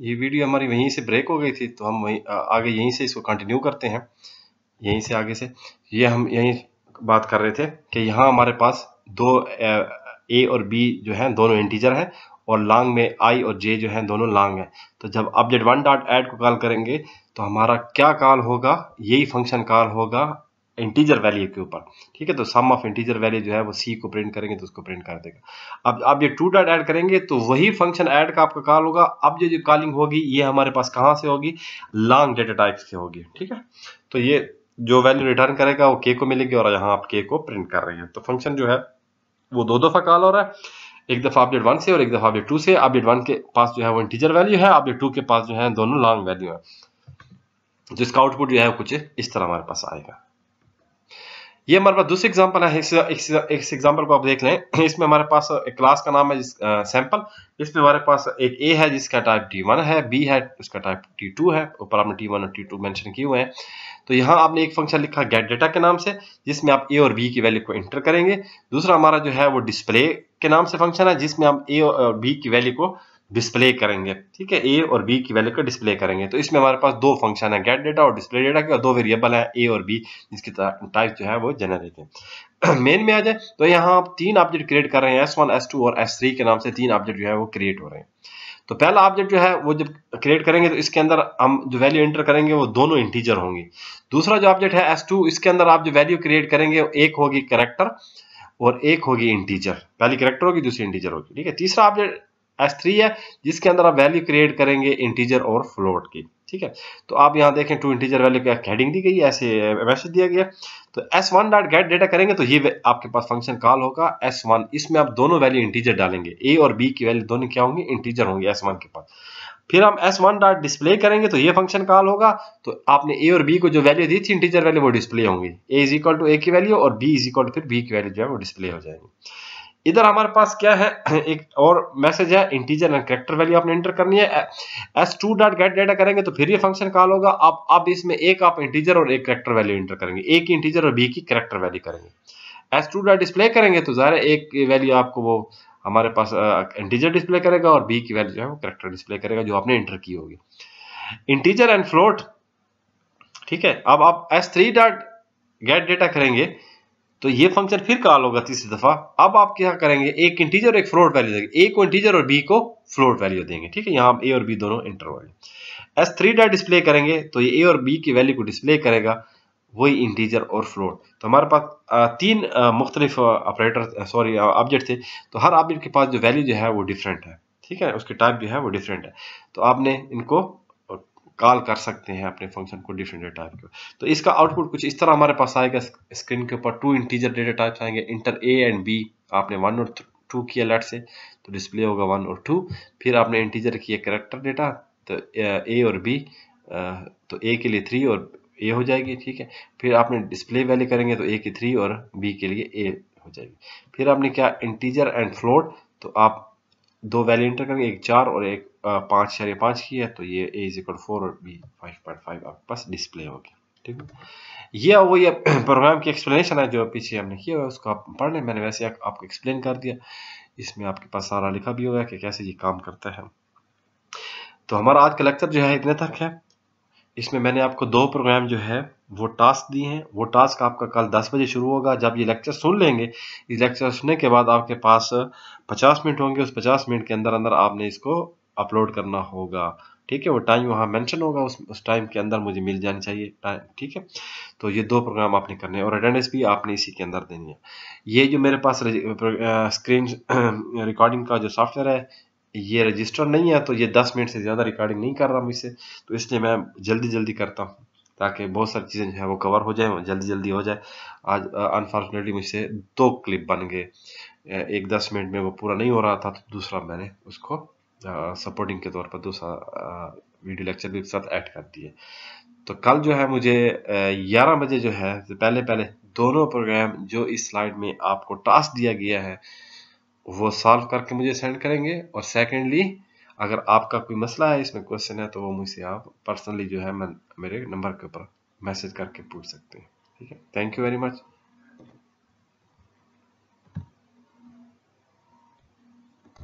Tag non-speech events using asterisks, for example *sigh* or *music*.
ये वीडियो हमारी वहीं से ब्रेक हो गई थी तो हम वहीं आगे यहीं से इसको कंटिन्यू करते हैं यहीं से आगे से ये हम यहीं बात कर रहे थे कि यहाँ हमारे पास दो ए और बी जो है दोनों इंटीजर हैं और लांग में आई और जे जो है दोनों लांग हैं तो जब अपडेट वन डॉट एड को कॉल करेंगे तो हमारा क्या कॉल होगा यही फंक्शन कॉल होगा इंटीजर वैल्यू के ऊपर ठीक है तो सम ऑफ इंटीजर वैल्यू जो है वो सी को प्रिंट करेंगे तो उसको प्रिंट कर देगा अब आप ये टू डॉट ऐड करेंगे तो वही फंक्शन ऐड का आपका कॉल होगा अब जो जो कॉलिंग होगी ये हमारे पास कहाँ से होगी लॉन्ग डेटा टाइप से होगी ठीक है तो ये जो वैल्यू रिटर्न करेगा वो के को मिलेगी और यहाँ आप के को प्रिंट कर रहे हैं तो फंक्शन जो है वो दो दफ़ा कॉल हो रहा है एक दफ़ा अपडेट वन से और एक दफ़ा अपडेट टू से अपडेट वन के पास जो है वो इंटीजर वैल्यू है अपडेट टू के पास जो है दोनों लॉन्ग वैल्यू है जिसका आउटपुट जो है कुछ इस तरह हमारे पास आएगा ये हमारे पास दूसरी एग्जांपल है इस एग्जांपल को आप देख लें *clears throat* इसमें हमारे पास एक क्लास का नाम है जिस सैंपल इसमें हमारे पास एक ए है जिसका टाइप टी वन है बी है उसका टाइप टी टू है ऊपर आपने टी वन और टी टू मैंशन किए हुए हैं तो यहाँ आपने एक फंक्शन लिखा गेट डेटा के नाम से जिसमें आप ए और बी की वैल्यू को एंटर करेंगे दूसरा हमारा जो है वो डिस्प्ले के नाम से फंक्शन है जिसमें आप ए और बी की वैल्यू को डिस्प्ले करेंगे ठीक है ए और बी की वैल्यू को डिस्प्ले करेंगे तो इसमें हमारे पास दो फंक्शन है गेट डेटा और डिस्प्ले डेटा के दो वेरिएबल हैं ए और बी जिसकी टाइप जो है वो जनरेट है मेन *clears throat* में आ जाए तो यहाँ आप तीन ऑब्जेक्ट क्रिएट कर रहे हैं एस वन एस टू और एस थ्री के नाम से तीन ऑब्जेक्ट जो है वो क्रिएट हो रहे हैं तो पहला ऑब्जेक्ट जो है वो जब क्रिएट करेंगे तो इसके अंदर हम जो वैल्यू एंटर करेंगे वो दोनों इंटीजर होंगे दूसरा जो ऑब्जेक्ट है एस टू इसके अंदर आप जो वैल्यू क्रिएट करेंगे एक होगी करेक्टर और एक होगी इंटीजर पहली करेक्टर होगी दूसरी इंटीजर होगी ठीक है तीसरा ऑब्जेक्ट एस थ्री है जिसके अंदर आप वैल्यू क्रिएट करेंगे इंटीजर और फ्लोट की ठीक है तो आप यहाँ देखें टू इंटीजर वैल्यू का हेडिंग दी गई ऐसे मैसेज दिया गया तो S one dot get data करेंगे तो ये आपके पास फंक्शन कॉल होगा एस वन इसमें आप दोनों वैल्यू इंटीजर डालेंगे ए और बी की वैल्यू दोनों क्या होंगी इंटीजर होंगे एस वन के पास फिर हम एस वन डॉट डिस्प्ले करेंगे तो ये फंक्शन कॉल होगा तो आपने ए और बी को जो वैल्यू दी थी इंटीजर वैल्यू वो डिस्प्ले होंगी A is equal to A की वैल्यू और बी इज इक्वल टू फिर बी की वैल्यू जो है वो डिस्प्ले हो जाएगी इधर हमारे पास क्या है *clears throat* एक और मैसेज है इंटीजर एंड करेक्टर वैल्यू आपने एंटर करनी है S two dot get data करेंगे तो फिर ये फंक्शन कॉल होगा आप अब इसमें एक आप इंटीजर और एक करेक्टर वैल्यू एंटर करेंगे एक इंटीजर और बी की करेक्टर वैल्यू करेंगे एस टू डॉट डिस्प्ले करेंगे तो ज़ाहिर एक वैल्यू आपको वो हमारे पास इंटीजर डिस्प्ले करेगा और बी की वैल्यू जो है वो करेक्टर डिस्प्ले करेगा जो आपने एंटर की होगी इंटीजर एंड फ्लोट ठीक है अब आप S three dot get data करेंगे तो ये फंक्शन फिर कॉल होगा तीसरी दफा अब आप क्या करेंगे एक इंटीजर और एक फ्लोट वैल्यू देंगे ए को इंटीजर और बी को फ्लोट वैल्यू देंगे ठीक है यहाँ ए और बी दोनों interval S three dot display करेंगे तो ये ए और बी की वैल्यू को डिस्प्ले करेगा वही इंटीजर और फ्लोट तो हमारे पास तीन मुख्तलिफ ऑपरेटर सॉरी ऑब्जेक्ट थे तो हर ऑब्जेक्ट के पास जो वैल्यू जो है वो डिफरेंट है ठीक है उसके टाइप जो है वो डिफरेंट है तो आपने इनको कॉल कर सकते हैं अपने फंक्शन को डिफरेंट डेटा टाइप के तो इसका आउटपुट कुछ इस तरह हमारे पास आएगा स्क्रीन के ऊपर टू इंटीजर डेटा टाइप्स आएंगे इंटर ए एंड बी आपने वन और टू किया लेट से तो डिस्प्ले होगा वन और टू फिर आपने इंटीजर किया करेक्टर डेटा तो ए और बी तो ए के लिए थ्री और ए हो जाएगी ठीक है फिर आपने डिस्प्ले वैल्यू करेंगे तो ए की थ्री और बी के लिए ए हो जाएगी फिर आपने क्या इंटीजर एंड फ्लोट तो आप दो वैल्यू इंटर करेंगे एक चार और एक पाँच चार या पाँच की है तो ये ए इज इक्वल फोर और बी फाइव पॉइंट फाइव आपके पास डिस्प्ले हो गया ठीक है ये वो ये प्रोग्राम की एक्सप्लेनेशन है जो पीछे हमने किया हुआ उसको आप पढ़ लें मैंने वैसे आपको एक्सप्लेन कर दिया इसमें आपके पास सारा लिखा भी होगा कि कैसे ये काम करता है तो हमारा आज का लेक्चर जो है इतने तक है इसमें मैंने आपको दो प्रोग्राम जो है वो टास्क दिए हैं वो टास्क आपका कल 10 बजे शुरू होगा जब ये लेक्चर सुन लेंगे इस लेक्चर सुनने के बाद आपके पास 50 मिनट होंगे उस 50 मिनट के अंदर अंदर आपने इसको अपलोड करना होगा ठीक है वो टाइम वहाँ मेंशन होगा उस उस टाइम के अंदर मुझे मिल जानी चाहिए टाइम ठीक है तो ये दो प्रोग्राम आपने करने हैं और अटेंडेंस भी आपने इसी के अंदर देनी है ये जो मेरे पास स्क्रीन रिकॉर्डिंग *clears throat* का जो सॉफ्टवेयर है ये रजिस्टर नहीं है तो ये दस मिनट से ज़्यादा रिकॉर्डिंग नहीं कर रहा मुझसे तो इसलिए मैं जल्दी जल्दी करता हूँ ताकि बहुत सारी चीज़ें जो है वो कवर हो जाए जल्दी जल्दी हो जाए आज अनफॉर्चुनेटली मुझसे दो क्लिप बन गए एक दस मिनट में वो पूरा नहीं हो रहा था तो दूसरा मैंने उसको सपोर्टिंग के तौर पर दूसरा वीडियो लेक्चर भी साथ ऐड कर दिए तो कल जो है मुझे ग्यारह बजे जो है पहले पहले दोनों प्रोग्राम जो इस स्लाइड में आपको टास्क दिया गया है वो सॉल्व करके मुझे सेंड करेंगे और सेकेंडली अगर आपका कोई मसला है इसमें क्वेश्चन है तो वो मुझसे आप पर्सनली जो है मैं मेरे नंबर के ऊपर मैसेज करके पूछ सकते हैं ठीक है थैंक यू वेरी मच